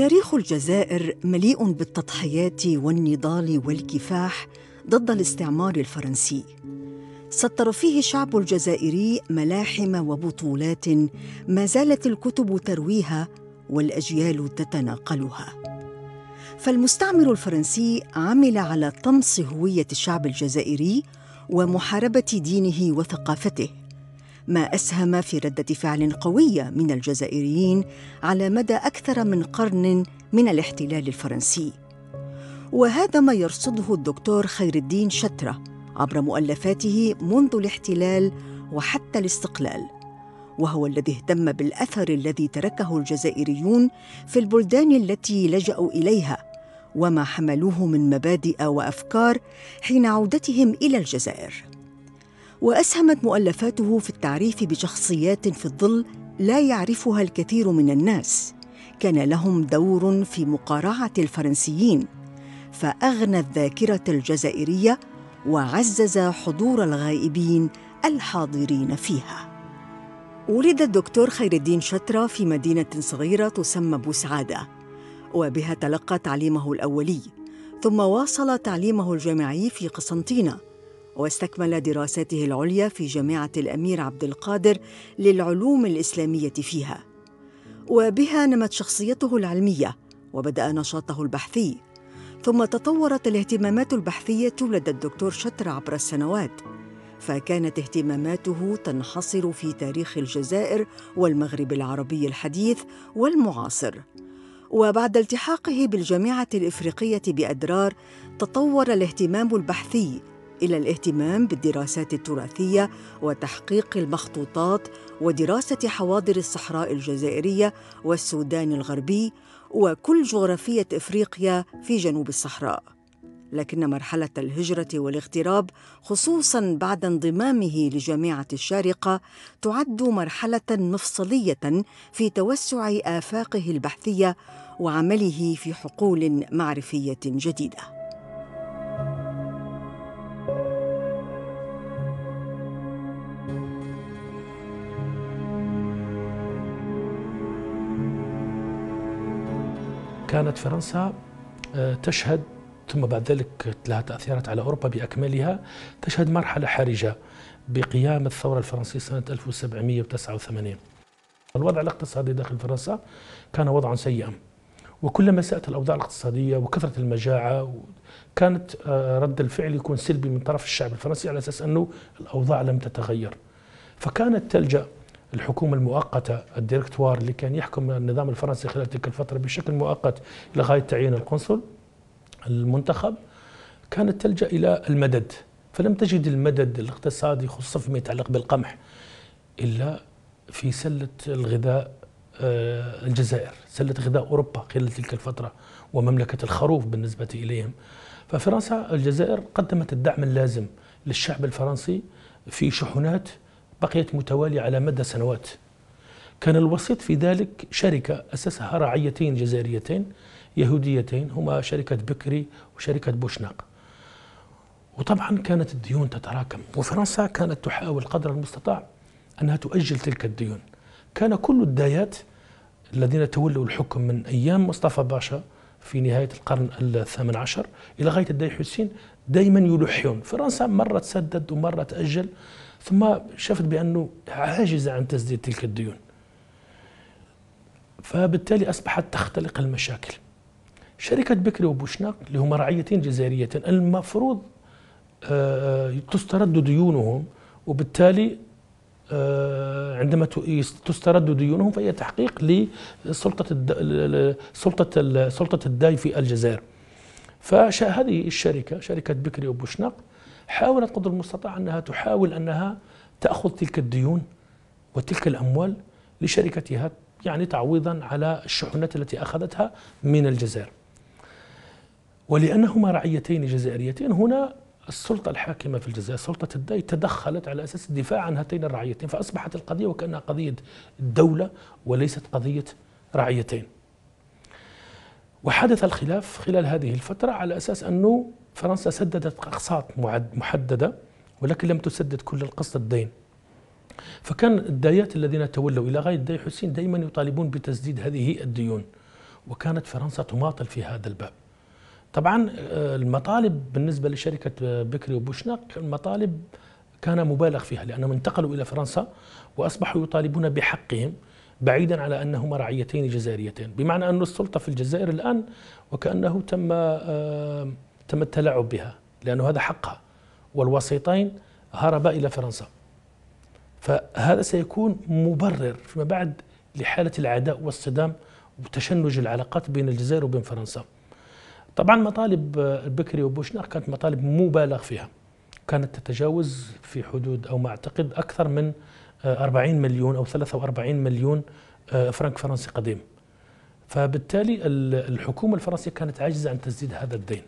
تاريخ الجزائر مليء بالتضحيات والنضال والكفاح ضد الاستعمار الفرنسي سطر فيه الشعب الجزائري ملاحم وبطولات ما زالت الكتب ترويها والاجيال تتناقلها فالمستعمر الفرنسي عمل على طمس هويه الشعب الجزائري ومحاربه دينه وثقافته ما اسهم في رده فعل قويه من الجزائريين على مدى اكثر من قرن من الاحتلال الفرنسي وهذا ما يرصده الدكتور خير الدين شتره عبر مؤلفاته منذ الاحتلال وحتى الاستقلال وهو الذي اهتم بالاثر الذي تركه الجزائريون في البلدان التي لجاوا اليها وما حملوه من مبادئ وافكار حين عودتهم الى الجزائر واسهمت مؤلفاته في التعريف بشخصيات في الظل لا يعرفها الكثير من الناس كان لهم دور في مقارعه الفرنسيين فاغنى الذاكره الجزائريه وعزز حضور الغائبين الحاضرين فيها ولد الدكتور خير الدين شترة في مدينة صغيرة تسمى بوسعادة وبها تلقى تعليمه الأولي ثم واصل تعليمه الجامعي في قسنطينة واستكمل دراساته العليا في جامعة الأمير عبد القادر للعلوم الإسلامية فيها وبها نمت شخصيته العلمية وبدأ نشاطه البحثي ثم تطورت الاهتمامات البحثية لدى الدكتور شتر عبر السنوات فكانت اهتماماته تنحصر في تاريخ الجزائر والمغرب العربي الحديث والمعاصر وبعد التحاقه بالجامعه الافريقيه بادرار تطور الاهتمام البحثي الى الاهتمام بالدراسات التراثيه وتحقيق المخطوطات ودراسه حواضر الصحراء الجزائريه والسودان الغربي وكل جغرافيه افريقيا في جنوب الصحراء لكن مرحله الهجره والاغتراب خصوصا بعد انضمامه لجامعه الشارقه تعد مرحله مفصليه في توسع افاقه البحثيه وعمله في حقول معرفيه جديده كانت فرنسا آه، تشهد ثم بعد ذلك لها تأثيرات على أوروبا بأكملها تشهد مرحلة حرجة بقيام الثورة الفرنسية سنة 1789 الوضع الاقتصادي داخل فرنسا كان وضعا سيئا وكلما ساءت الاوضاع الاقتصاديه وكثره المجاعه كانت آه، رد الفعل يكون سلبي من طرف الشعب الفرنسي على اساس انه الاوضاع لم تتغير فكانت تلجا الحكومة المؤقتة الديركتوار اللي كان يحكم النظام الفرنسي خلال تلك الفترة بشكل مؤقت لغاية تعيين القنصل المنتخب كانت تلجأ إلى المدد فلم تجد المدد الاقتصادي خصوصا فيما يتعلق بالقمح إلا في سلة الغذاء آه، الجزائر سلة غذاء أوروبا خلال تلك الفترة ومملكة الخروف بالنسبة إليهم ففرنسا الجزائر قدمت الدعم اللازم للشعب الفرنسي في شحنات بقيت متوالية على مدى سنوات كان الوسيط في ذلك شركة أسسها رعيتين جزائريتين يهوديتين هما شركة بكري وشركة بوشناق وطبعا كانت الديون تتراكم وفرنسا كانت تحاول قدر المستطاع أنها تؤجل تلك الديون كان كل الدايات الذين تولوا الحكم من أيام مصطفى باشا في نهاية القرن الثامن عشر إلى غاية الداي حسين دائما يلحون فرنسا مرة تسدد ومرة تأجل ثم شافت بأنه عاجزة عن تسديد تلك الديون فبالتالي أصبحت تختلق المشاكل شركة بكري وبوشناق اللي هما رعيتين جزائريتين المفروض آه، تسترد ديونهم وبالتالي آه، عندما تسترد ديونهم فهي تحقيق لسلطة سلطة سلطة الداي في الجزائر فهذه الشركة شركة بكري وبوشناق حاولت قدر المستطاع أنها تحاول أنها تأخذ تلك الديون وتلك الأموال لشركتها يعني تعويضا على الشحنات التي أخذتها من الجزائر ولأنهما رعيتين جزائريتين هنا السلطة الحاكمة في الجزائر سلطة الداي تدخلت على أساس الدفاع عن هاتين الرعيتين فأصبحت القضية وكأنها قضية دولة وليست قضية رعيتين وحدث الخلاف خلال هذه الفترة على أساس أنه فرنسا سددت أقساط محددة ولكن لم تسدد كل القسط الدين فكان الدايات الذين تولوا إلى غاية داي حسين دائما يطالبون بتسديد هذه الديون وكانت فرنسا تماطل في هذا الباب طبعا آه، المطالب بالنسبة لشركة آه، بكري وبوشناق المطالب كان مبالغ فيها لأنهم انتقلوا إلى فرنسا وأصبحوا يطالبون بحقهم بعيدا على أنهما رعيتين جزائريتين بمعنى أن السلطة في الجزائر الآن وكأنه تم آه، تم التلاعب بها لأنه هذا حقها والوسيطين هربا إلى فرنسا فهذا سيكون مبرر فيما بعد لحالة العداء والصدام وتشنج العلاقات بين الجزائر وبين فرنسا طبعا مطالب البكري وبوشناق كانت مطالب مبالغ فيها كانت تتجاوز في حدود أو ما أعتقد أكثر من 40 مليون أو 43 مليون فرنك فرنسي قديم فبالتالي الحكومة الفرنسية كانت عاجزة عن تسديد هذا الدين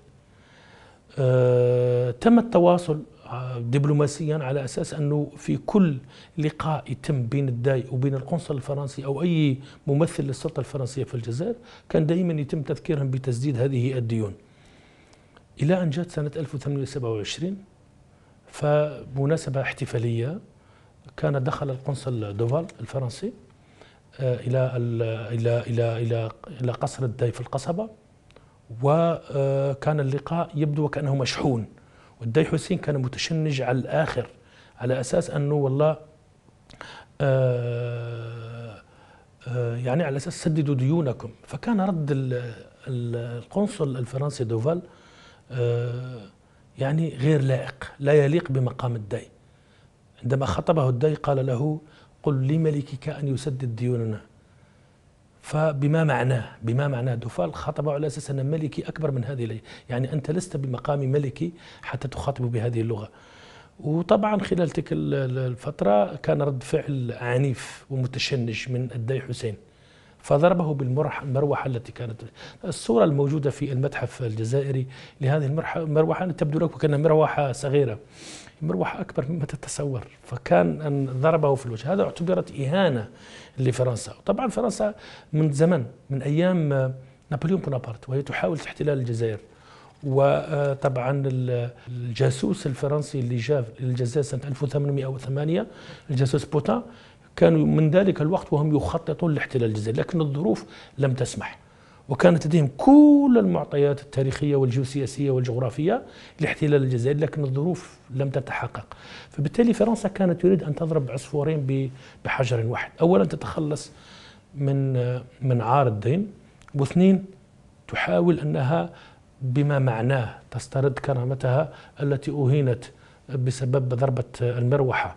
آه، تم التواصل آه، دبلوماسيا على اساس انه في كل لقاء يتم بين الداي وبين القنصل الفرنسي او اي ممثل للسلطه الفرنسيه في الجزائر كان دائما يتم تذكيرهم بتسديد هذه الديون الى ان جاءت سنه 1827 فمناسبه احتفاليه كان دخل القنصل دوفال الفرنسي آه، الى الى الى الى الى قصر الداي في القصبه وكان آه، اللقاء يبدو وكأنه مشحون والدي حسين كان متشنج على الآخر على أساس أنه والله آه، آه، يعني على أساس سددوا ديونكم فكان رد القنصل الفرنسي دوفال يعني غير لائق لا يليق بمقام الدي عندما خطبه الدي قال له قل لملكك أن يسدد ديوننا فبما معناه بما معناه دوفال خاطبه على اساس ان ملكي اكبر من هذه يعني انت لست بمقام ملكي حتى تخاطبه بهذه اللغه وطبعا خلال تلك الفتره كان رد فعل عنيف ومتشنج من الداي حسين فضربه بالمروحة التي كانت الصورة الموجودة في المتحف الجزائري لهذه المروحة تبدو لك وكانها مروحة صغيرة مروحة أكبر مما تتصور فكان أن ضربه في الوجه هذا اعتبرت إهانة لفرنسا طبعا فرنسا من زمن من أيام نابليون بونابرت وهي تحاول احتلال الجزائر وطبعا الجاسوس الفرنسي اللي جاء للجزائر سنة 1808 الجاسوس بوتان كانوا من ذلك الوقت وهم يخططون لاحتلال الجزائر لكن الظروف لم تسمح وكانت لديهم كل المعطيات التاريخية والجيوسياسية والجغرافية لاحتلال الجزائر لكن الظروف لم تتحقق فبالتالي فرنسا كانت تريد أن تضرب عصفورين بحجر واحد أولا تتخلص من من عار الدين واثنين تحاول أنها بما معناه تسترد كرامتها التي أهينت بسبب ضربة المروحة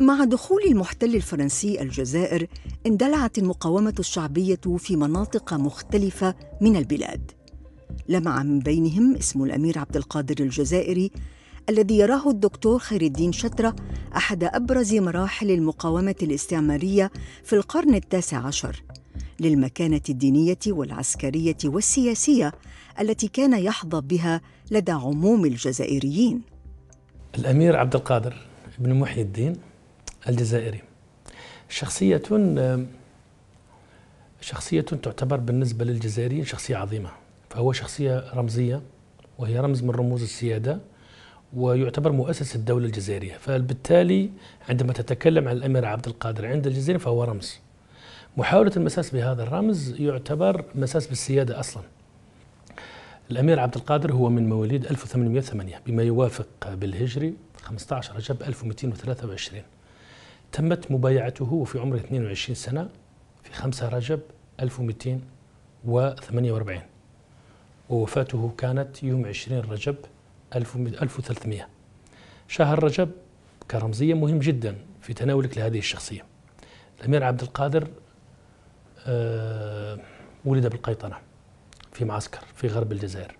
مع دخول المحتل الفرنسي الجزائر اندلعت المقاومة الشعبية في مناطق مختلفة من البلاد لمع من بينهم اسم الأمير عبد القادر الجزائري الذي يراه الدكتور خير الدين شترة أحد أبرز مراحل المقاومة الاستعمارية في القرن التاسع عشر للمكانة الدينية والعسكرية والسياسية التي كان يحظى بها لدى عموم الجزائريين الأمير عبد القادر بن محي الدين الجزائري شخصية شخصية تعتبر بالنسبة للجزائريين شخصية عظيمة فهو شخصية رمزية وهي رمز من رموز السيادة ويعتبر مؤسس الدولة الجزائرية فبالتالي عندما تتكلم عن الأمير عبد القادر عند الجزائر فهو رمز محاولة المساس بهذا الرمز يعتبر مساس بالسيادة أصلا الأمير عبد القادر هو من مواليد 1808 بما يوافق بالهجري 15 رجب 1223 تمت مبايعته وفي عمر 22 سنة في 5 رجب 1248 ووفاته كانت يوم 20 رجب 1300 شهر رجب كرمزية مهم جدا في تناولك لهذه الشخصية الأمير عبد القادر آه، ولد بالقيطنة في معسكر في غرب الجزائر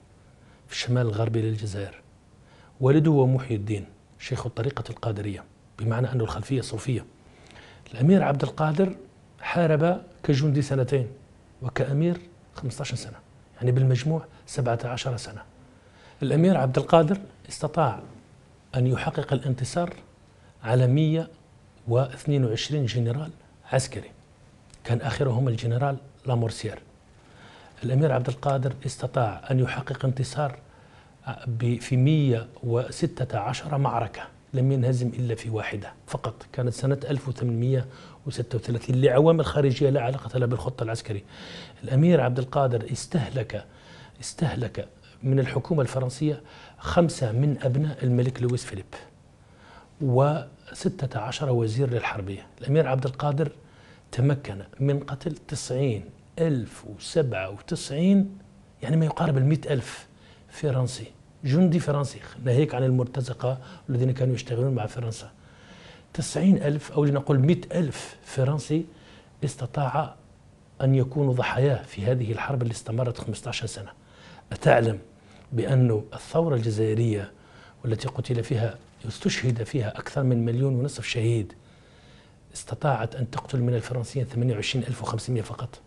في الشمال الغربي للجزائر والده هو محي الدين شيخ الطريقة القادرية بمعنى أنه الخلفية الصوفية الأمير عبد القادر حارب كجندي سنتين وكأمير 15 سنة يعني بالمجموع 17 سنة الأمير عبد القادر استطاع أن يحقق الانتصار على 122 جنرال عسكري كان آخرهم الجنرال لامورسير الأمير عبد القادر استطاع أن يحقق انتصار في 116 معركة لم ينهزم إلا في واحدة فقط كانت سنة 1836 لعوامل خارجية لا علاقة لها بالخطة العسكرية الأمير عبد القادر استهلك استهلك من الحكومة الفرنسية خمسة من أبناء الملك لويس فيليب و16 وزير للحربية الأمير عبد القادر تمكن من قتل 90 ألف وسبعة وتسعين يعني ما يقارب المئة ألف فرنسي جندي فرنسي ناهيك عن المرتزقة الذين كانوا يشتغلون مع فرنسا تسعين ألف أو لنقول مئة ألف فرنسي استطاع أن يكونوا ضحاياه في هذه الحرب اللي استمرت 15 سنة أتعلم بأن الثورة الجزائرية والتي قتل فيها استشهد فيها أكثر من مليون ونصف شهيد استطاعت أن تقتل من الفرنسيين 28500 فقط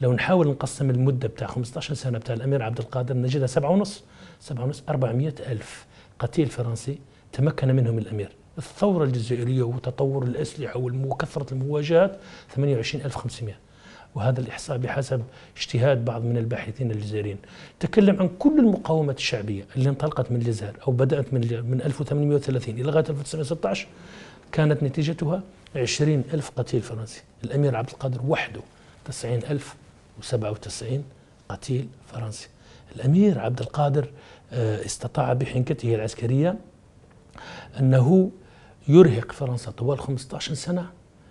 لو نحاول نقسم المدة بتاع 15 سنة بتاع الأمير عبد القادر نجدها سبعة ونصف سبعة ونص أربعمائة ألف قتيل فرنسي تمكن منهم الأمير الثورة الجزائرية وتطور الأسلحة وكثرة المواجهات 28500 وهذا الإحصاء بحسب اجتهاد بعض من الباحثين الجزائريين تكلم عن كل المقاومات الشعبية اللي انطلقت من الجزائر أو بدأت من من 1830 إلى لغاية 1916 كانت نتيجتها 20 ألف قتيل فرنسي الأمير عبد القادر وحده 90 ألف و97 قتيل فرنسي الأمير عبد القادر آه، استطاع بحنكته العسكرية أنه يرهق فرنسا طوال 15 سنة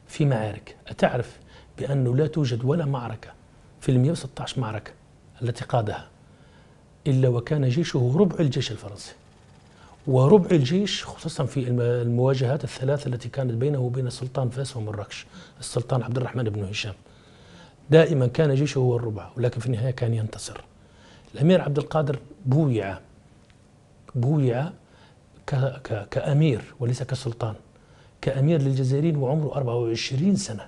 في معارك أتعرف بأنه لا توجد ولا معركة في ال 116 معركة التي قادها إلا وكان جيشه ربع الجيش الفرنسي وربع الجيش خصوصا في المواجهات الثلاث التي كانت بينه وبين السلطان فاس ومراكش السلطان عبد الرحمن بن هشام دائما كان جيشه هو الربع ولكن في النهاية كان ينتصر الأمير عبد القادر بويع بويع كأمير وليس كسلطان كأمير للجزائريين وعمره 24 سنة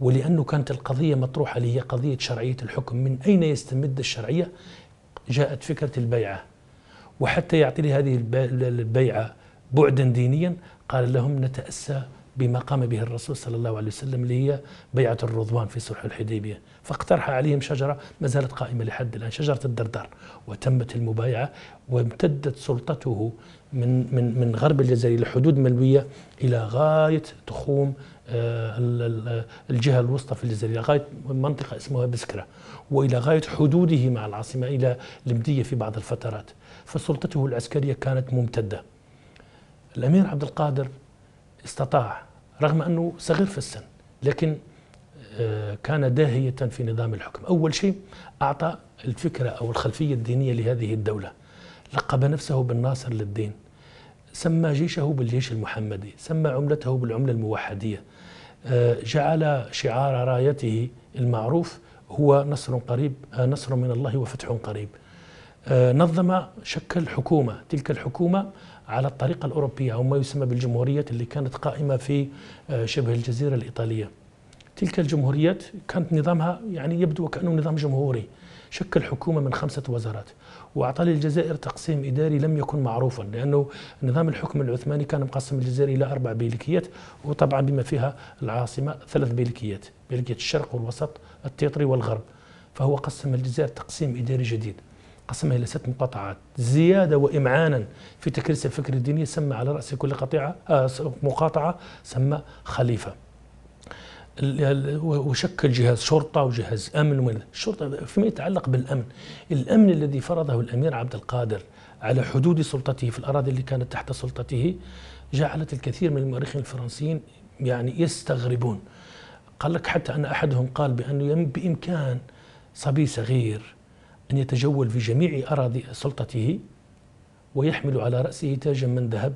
ولأنه كانت القضية مطروحة اللي هي قضية شرعية الحكم من أين يستمد الشرعية جاءت فكرة البيعة وحتى يعطي لهذه البيعة بعدا دينيا قال لهم نتأسى بما قام به الرسول صلى الله عليه وسلم اللي هي بيعة الرضوان في صلح الحديبية فاقترح عليهم شجرة ما زالت قائمة لحد الآن شجرة الدردار وتمت المبايعة وامتدت سلطته من من من غرب الجزائر لحدود ملوية إلى غاية تخوم آه، آه، الجهة الوسطى في الجزائر إلى غاية منطقة اسمها بسكرة وإلى غاية حدوده مع العاصمة إلى المدية في بعض الفترات فسلطته العسكرية كانت ممتدة الأمير عبد القادر استطاع رغم أنه صغير في السن لكن آه، كان داهية في نظام الحكم أول شيء أعطى الفكرة أو الخلفية الدينية لهذه الدولة لقب نفسه بالناصر للدين سمى جيشه بالجيش المحمدي سمى عملته بالعملة الموحدية آه، جعل شعار رايته المعروف هو نصر قريب آه، نصر من الله وفتح قريب نظم شكل حكومة تلك الحكومة على الطريقة الأوروبية أو ما يسمى بالجمهوريات اللي كانت قائمة في آه، شبه الجزيرة الإيطالية تلك الجمهوريات كانت نظامها يعني يبدو وكأنه نظام جمهوري شكل حكومة من خمسة وزارات وأعطى للجزائر تقسيم إداري لم يكن معروفا لأنه نظام الحكم العثماني كان مقسم الجزائر إلى أربع بيلكيات وطبعا بما فيها العاصمة ثلاث بيلكيات بيلكية الشرق والوسط التيطري والغرب فهو قسم الجزائر تقسيم إداري جديد قسمها إلى ست مقاطعات زيادة وإمعانا في تكريس الفكر الديني سمى على رأس كل قطيعة آه، مقاطعة سمى خليفة وشكل جهاز شرطة وجهاز أمن ومن الشرطة فيما يتعلق بالأمن الأمن الذي فرضه الأمير عبد القادر على حدود سلطته في الأراضي اللي كانت تحت سلطته جعلت الكثير من المؤرخين الفرنسيين يعني يستغربون قال لك حتى أن أحدهم قال بأنه بإمكان صبي صغير أن يتجول في جميع أراضي سلطته ويحمل على رأسه تاجا من ذهب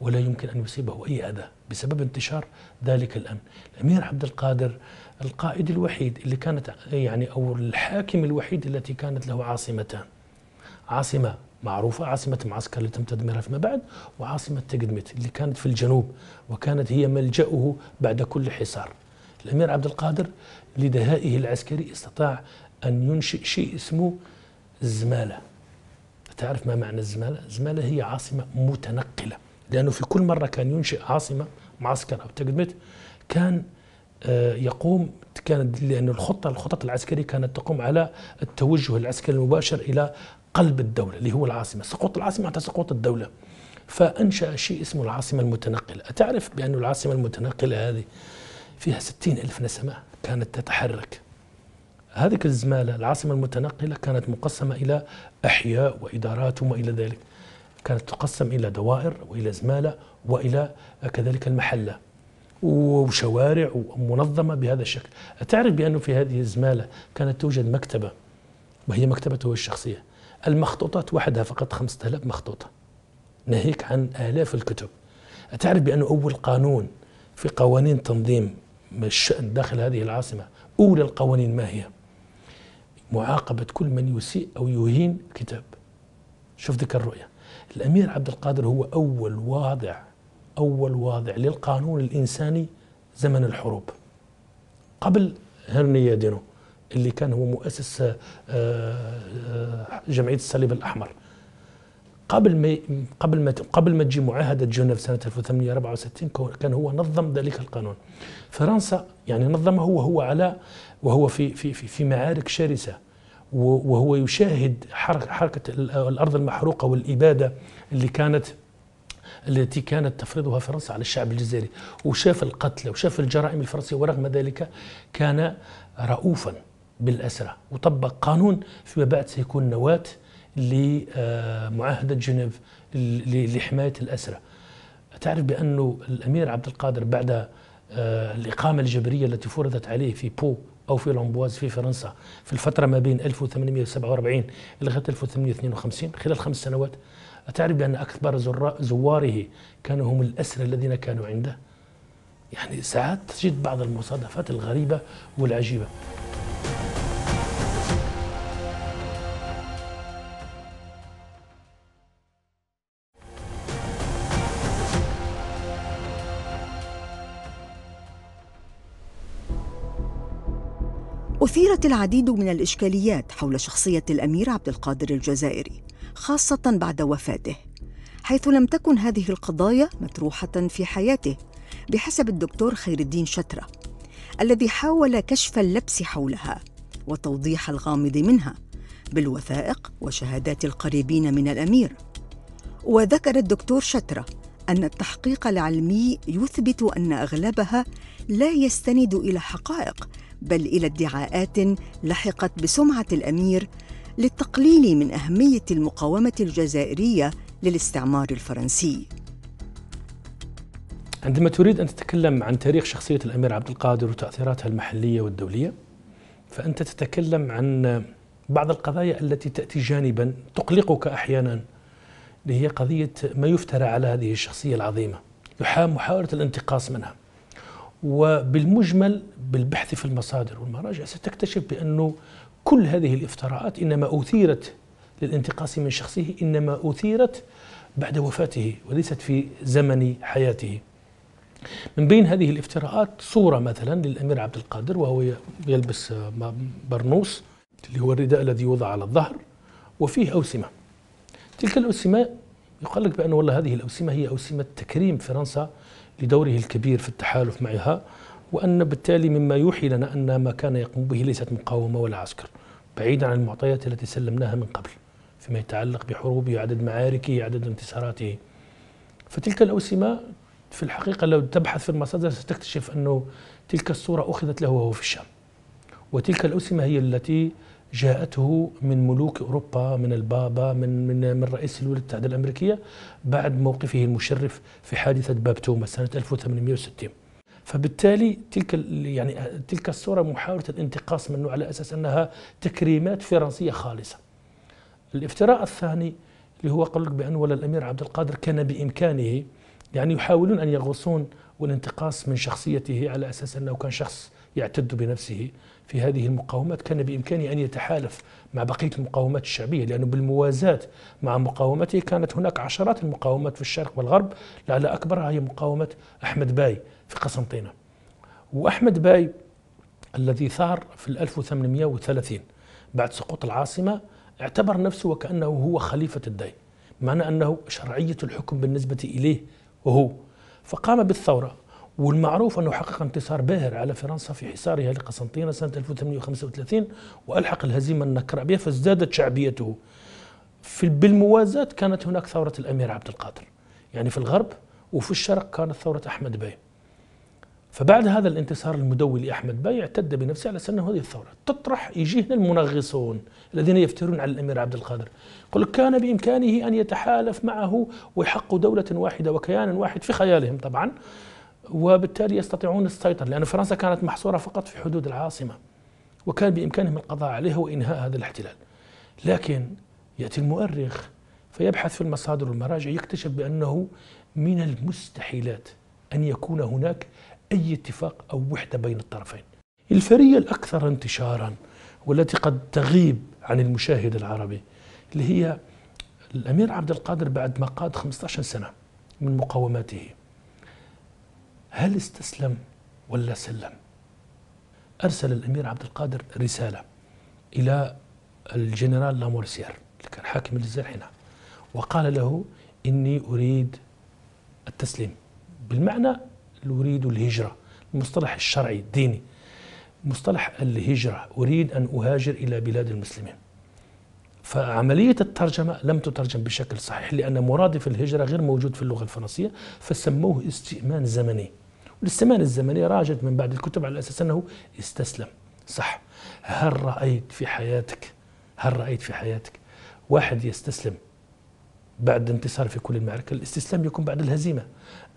ولا يمكن أن يصيبه أي أذى بسبب انتشار ذلك الأمن الأمير عبد القادر القائد الوحيد اللي كانت يعني أو الحاكم الوحيد التي كانت له عاصمتان عاصمة معروفة عاصمة معسكر اللي تم تدميرها فيما بعد وعاصمة تقدمت اللي كانت في الجنوب وكانت هي ملجأه بعد كل حصار الأمير عبد القادر لدهائه العسكري استطاع أن ينشئ شيء اسمه الزمالة تعرف ما معنى الزمالة؟ الزمالة هي عاصمة متنقلة لأنه في كل مرة كان ينشئ عاصمة معسكر أو تقدمت كان آه، يقوم كانت لأن الخطة الخطط العسكرية كانت تقوم على التوجه العسكري المباشر إلى قلب الدولة اللي هو العاصمة سقوط العاصمة معناتها سقوط الدولة فأنشأ شيء اسمه العاصمة المتنقلة أتعرف بأن العاصمة المتنقلة هذه فيها ستين ألف نسمة كانت تتحرك هذه الزمالة العاصمة المتنقلة كانت مقسمة إلى أحياء وإدارات وما إلى ذلك كانت تقسم إلى دوائر وإلى زمالة وإلى كذلك المحلة وشوارع منظمة بهذا الشكل أتعرف بأنه في هذه الزمالة كانت توجد مكتبة وهي مكتبته الشخصية المخطوطات وحدها فقط 5000 مخطوطة ناهيك عن آلاف الكتب أتعرف بأنه أول قانون في قوانين تنظيم الشأن داخل هذه العاصمة أولى القوانين ما هي؟ معاقبة كل من يسيء أو يهين كتاب شوف ذيك الرؤية الأمير عبد القادر هو أول واضع أول واضع للقانون الإنساني زمن الحروب قبل هرنيا دينو اللي كان هو مؤسس آه، آه، جمعية الصليب الأحمر قبل ما قبل ما قبل ما تجي معاهده جنيف سنه 1864 كان هو نظم ذلك القانون. فرنسا يعني نظمه هو هو على وهو في في في, في معارك شرسه وهو يشاهد حركه الارض المحروقه والاباده اللي كانت التي كانت تفرضها فرنسا على الشعب الجزائري وشاف القتل وشاف الجرائم الفرنسية ورغم ذلك كان رؤوفا بالأسرة وطبق قانون فيما بعد سيكون نواة لمعاهدة آه، جنيف لحماية الأسرة تعرف بأن الأمير عبد القادر بعد آه، الإقامة الجبرية التي فرضت عليه في بو أو في لومبواز في فرنسا في الفترة ما بين 1847 لغاية 1852 خلال خمس سنوات أتعرف بأن أكبر زواره كانوا هم الأسرى الذين كانوا عنده يعني ساعات تجد بعض المصادفات الغريبة والعجيبة أثيرت العديد من الإشكاليات حول شخصية الأمير عبد القادر الجزائري خاصة بعد وفاته حيث لم تكن هذه القضايا مطروحة في حياته بحسب الدكتور خير الدين شترة الذي حاول كشف اللبس حولها وتوضيح الغامض منها بالوثائق وشهادات القريبين من الأمير وذكر الدكتور شترة أن التحقيق العلمي يثبت أن أغلبها لا يستند إلى حقائق بل الى ادعاءات لحقت بسمعه الامير للتقليل من اهميه المقاومه الجزائريه للاستعمار الفرنسي عندما تريد ان تتكلم عن تاريخ شخصيه الامير عبد القادر وتاثيراتها المحليه والدوليه فانت تتكلم عن بعض القضايا التي تاتي جانبا تقلقك احيانا اللي هي قضيه ما يفترى على هذه الشخصيه العظيمه يحام محاوله الانتقاص منها وبالمجمل بالبحث في المصادر والمراجع ستكتشف بأنه كل هذه الافتراءات إنما أثيرت للانتقاص من شخصه إنما أثيرت بعد وفاته وليست في زمن حياته من بين هذه الافتراءات صورة مثلا للأمير عبد القادر وهو يلبس برنوس اللي هو الرداء الذي يوضع على الظهر وفيه أوسمة تلك الأوسمة يقال لك بأن والله هذه الأوسمة هي أوسمة تكريم فرنسا لدوره الكبير في التحالف معها وأن بالتالي مما يوحي لنا أن ما كان يقوم به ليست مقاومة ولا عسكر بعيدا عن المعطيات التي سلمناها من قبل فيما يتعلق بحروبه عدد معاركه عدد انتصاراته فتلك الأوسمة في الحقيقة لو تبحث في المصادر ستكتشف أنه تلك الصورة أخذت له وهو في الشام وتلك الأوسمة هي التي جاءته من ملوك اوروبا من البابا من من من رئيس الولايات المتحده الامريكيه بعد موقفه المشرف في حادثه باب توما سنه 1860 فبالتالي تلك يعني تلك الصوره محاوله الانتقاص منه على اساس انها تكريمات فرنسيه خالصه. الافتراء الثاني اللي هو قال لك بان ولا الامير عبد القادر كان بامكانه يعني يحاولون ان يغوصون والانتقاص من شخصيته على اساس انه كان شخص يعتد بنفسه في هذه المقاومات كان بإمكانه أن يتحالف مع بقية المقاومات الشعبية لأنه بالموازاة مع مقاومته كانت هناك عشرات المقاومات في الشرق والغرب لعل أكبرها هي مقاومة أحمد باي في قسنطينة وأحمد باي الذي ثار في 1830 بعد سقوط العاصمة اعتبر نفسه وكأنه هو خليفة الداي معنى أنه شرعية الحكم بالنسبة إليه وهو فقام بالثورة والمعروف أنه حقق انتصار باهر على فرنسا في حصارها لقسنطينة سنة 1835 وألحق الهزيمة النكراء بها فازدادت شعبيته في بالموازاة كانت هناك ثورة الأمير عبد القادر يعني في الغرب وفي الشرق كانت ثورة أحمد باي فبعد هذا الانتصار المدوي لأحمد باي اعتد بنفسه على سن هذه الثورة تطرح يجيهنا المنغصون الذين يفترون على الأمير عبد القادر يقول كان بإمكانه أن يتحالف معه ويحق دولة واحدة وكيان واحد في خيالهم طبعا وبالتالي يستطيعون السيطرة لأن فرنسا كانت محصورة فقط في حدود العاصمة وكان بإمكانهم القضاء عليها وإنهاء هذا الاحتلال لكن يأتي المؤرخ فيبحث في المصادر والمراجع يكتشف بأنه من المستحيلات أن يكون هناك أي اتفاق أو وحدة بين الطرفين الفرية الأكثر انتشارا والتي قد تغيب عن المشاهد العربي اللي هي الأمير عبد القادر بعد ما قاد 15 سنة من مقاوماته هل استسلم ولا سلم أرسل الأمير عبد القادر رسالة إلى الجنرال لامورسير اللي كان حاكم الجزائر حينها وقال له إني أريد التسليم بالمعنى أريد الهجرة المصطلح الشرعي الديني مصطلح الهجرة أريد أن أهاجر إلى بلاد المسلمين فعملية الترجمة لم تترجم بشكل صحيح لأن مرادف الهجرة غير موجود في اللغة الفرنسية فسموه استئمان زمني والاستئمان الزمني راجت من بعد الكتب على أساس أنه استسلم صح هل رأيت في حياتك هل رأيت في حياتك واحد يستسلم بعد انتصار في كل المعركة الاستسلام يكون بعد الهزيمة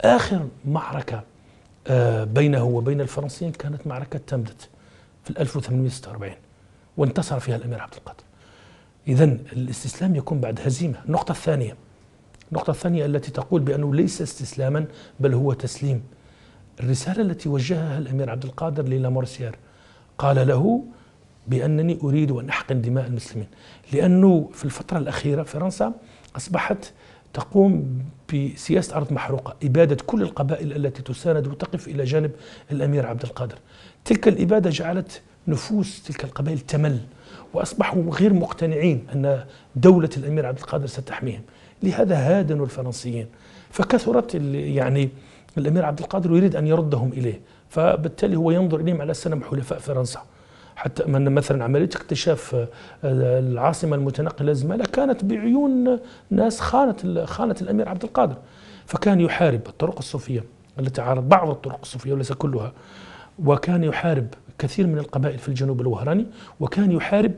آخر معركة آه، بينه وبين الفرنسيين كانت معركة تمدت في 1846 وانتصر فيها الأمير عبد القادر إذا الاستسلام يكون بعد هزيمة النقطة الثانية النقطة الثانية التي تقول بأنه ليس استسلاما بل هو تسليم الرسالة التي وجهها الأمير عبد القادر للامورسيار قال له بأنني أريد أن أحقن دماء المسلمين لأنه في الفترة الأخيرة فرنسا أصبحت تقوم بسياسة أرض محروقة إبادة كل القبائل التي تساند وتقف إلى جانب الأمير عبد القادر تلك الإبادة جعلت نفوس تلك القبائل تمل وأصبحوا غير مقتنعين أن دولة الأمير عبد القادر ستحميهم لهذا هادنوا الفرنسيين فكثرت يعني الأمير عبد القادر يريد أن يردهم إليه فبالتالي هو ينظر إليهم على سنم حلفاء فرنسا حتى من مثلا عملية اكتشاف آه، العاصمة المتنقلة الزمالة كانت بعيون ناس خانت خانت الأمير عبد القادر فكان يحارب الطرق الصوفية التي عارض بعض الطرق الصوفية وليس كلها وكان يحارب كثير من القبائل في الجنوب الوهراني وكان يحارب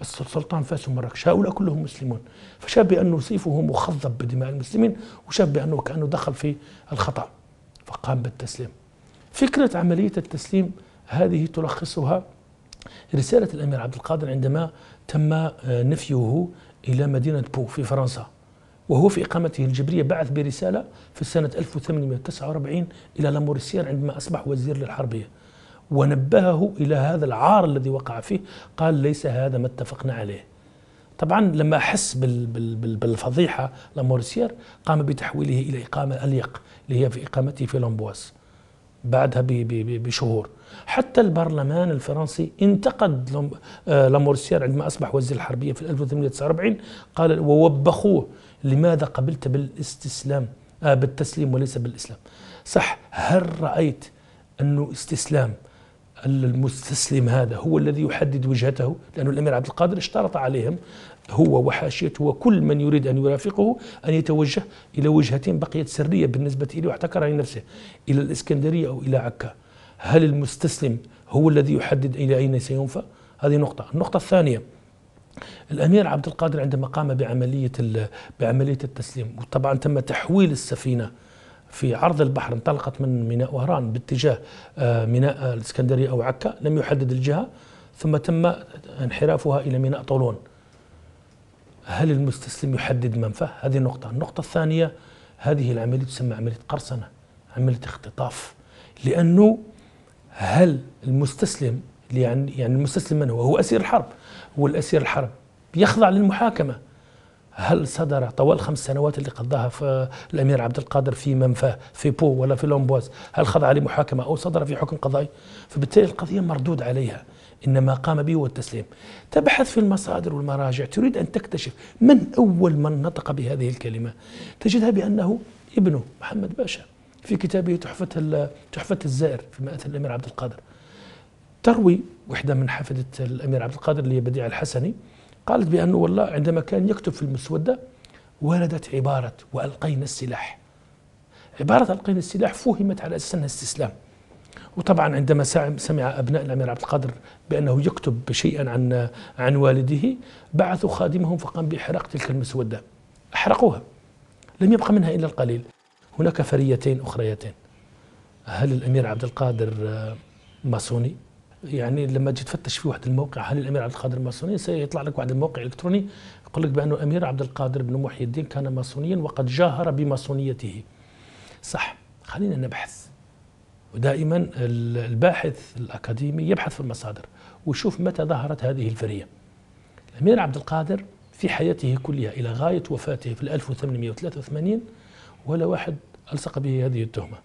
السلطان فاس ومراكش هؤلاء كلهم مسلمون فشاف بأنه سيفه مخضب بدماء المسلمين وشاف بأنه كأنه دخل في الخطأ فقام بالتسليم فكرة عملية التسليم هذه تلخصها رسالة الأمير عبد القادر عندما تم آه، نفيه إلى مدينة بو في فرنسا وهو في إقامته الجبرية بعث برسالة في سنة 1849 إلى لاموريسير عندما أصبح وزير للحربية ونبهه إلى هذا العار الذي وقع فيه قال ليس هذا ما اتفقنا عليه طبعا لما أحس بالفضيحة لامورسير قام بتحويله إلى إقامة أليق اللي هي في إقامته في لومبواس بعدها بشهور حتى البرلمان الفرنسي انتقد آه، لامورسير عندما اصبح وزير الحربيه في 1849 قال ووبخوه لماذا قبلت بالاستسلام آه، بالتسليم وليس بالاسلام صح هل رايت انه استسلام المستسلم هذا هو الذي يحدد وجهته لأن الأمير عبد القادر اشترط عليهم هو وحاشيته وكل من يريد أن يرافقه أن يتوجه إلى وجهتين بقيت سرية بالنسبة له واحتكرها لنفسه إلى الإسكندرية أو إلى عكا هل المستسلم هو الذي يحدد إلى أين سينفى هذه نقطة النقطة الثانية الامير عبد القادر عندما قام بعمليه بعمليه التسليم وطبعا تم تحويل السفينه في عرض البحر انطلقت من ميناء وهران باتجاه آه، ميناء الاسكندريه او عكا لم يحدد الجهه ثم تم انحرافها الى ميناء طولون هل المستسلم يحدد منفاه هذه نقطه النقطه الثانيه هذه العمليه تسمى عمليه قرصنه عمليه اختطاف لانه هل المستسلم يعني يعني المستسلم من هو هو اسير الحرب والاسير الحرب يخضع للمحاكمه هل صدر طوال خمس سنوات اللي قضاها في الامير عبد القادر في منفاه في بو ولا في لومبواز هل خضع لمحاكمه او صدر في حكم قضائي فبالتالي القضيه مردود عليها انما قام به هو التسليم تبحث في المصادر والمراجع تريد ان تكتشف من اول من نطق بهذه الكلمه تجدها بانه ابنه محمد باشا في كتابه تحفه تحفه الزائر في مئات الامير عبد القادر تروي وحده من حفده الامير عبد القادر اللي هي بديع الحسني قالت بأنه والله عندما كان يكتب في المسودة وردت عبارة وألقينا السلاح عبارة ألقينا السلاح فهمت على أساس أنها استسلام وطبعا عندما سمع ابناء الامير عبد القادر بانه يكتب شيئا عن عن والده بعثوا خادمهم فقام باحراق تلك المسوده احرقوها لم يبقى منها الا القليل هناك فريتين اخريتين هل الامير عبد القادر آه، ماسوني يعني لما تجي تفتش في واحد الموقع هل الامير عبد القادر ماسوني سيطلع لك واحد الموقع الكتروني يقول لك بان الامير عبد القادر بن محي الدين كان ماسونيا وقد جاهر بماسونيته صح خلينا نبحث ودائما الباحث الاكاديمي يبحث في المصادر ويشوف متى ظهرت هذه الفريه الامير عبد القادر في حياته كلها الى غايه وفاته في 1883 ولا واحد الصق به هذه التهمه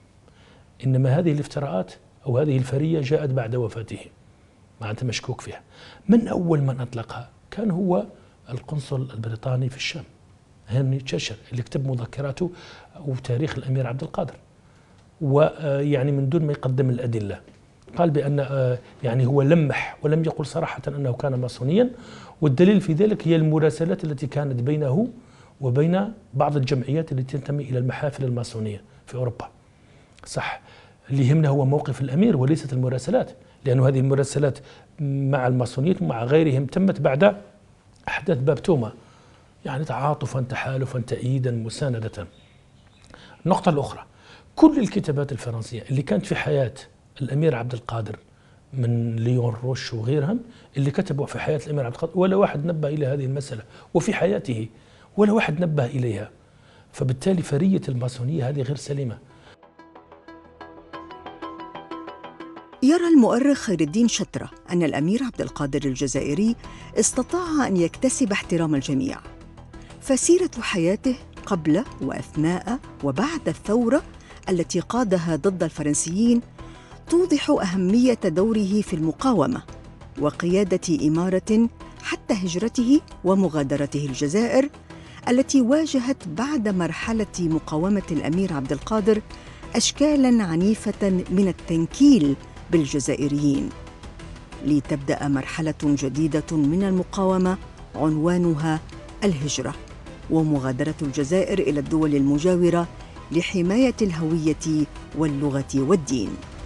انما هذه الافتراءات أو هذه الفرية جاءت بعد وفاته معناتها مشكوك فيها من أول من أطلقها كان هو القنصل البريطاني في الشام هنري تشاشر اللي كتب مذكراته وتاريخ الأمير عبد القادر ويعني آه، من دون ما يقدم الأدلة قال بأن آه، يعني هو لمح ولم يقل صراحة أنه كان ماسونيا والدليل في ذلك هي المراسلات التي كانت بينه وبين بعض الجمعيات التي تنتمي إلى المحافل الماسونية في أوروبا صح اللي يهمنا هو موقف الامير وليست المراسلات لأن هذه المراسلات مع الماسونيه ومع غيرهم تمت بعد احداث باب توما يعني تعاطفا تحالفا تأييدا مساندة النقطة الأخرى كل الكتابات الفرنسية اللي كانت في حياة الأمير عبد القادر من ليون روش وغيرهم اللي كتبوا في حياة الأمير عبد القادر ولا واحد نبه إلى هذه المسألة وفي حياته ولا واحد نبه إليها فبالتالي فرية الماسونية هذه غير سليمة يرى المؤرخ خير الدين شترة أن الأمير عبد القادر الجزائري استطاع أن يكتسب احترام الجميع فسيرة حياته قبل وأثناء وبعد الثورة التي قادها ضد الفرنسيين توضح أهمية دوره في المقاومة وقيادة إمارة حتى هجرته ومغادرته الجزائر التي واجهت بعد مرحلة مقاومة الأمير عبد القادر أشكالا عنيفة من التنكيل بالجزائريين لتبدا مرحله جديده من المقاومه عنوانها الهجره ومغادره الجزائر الى الدول المجاوره لحمايه الهويه واللغه والدين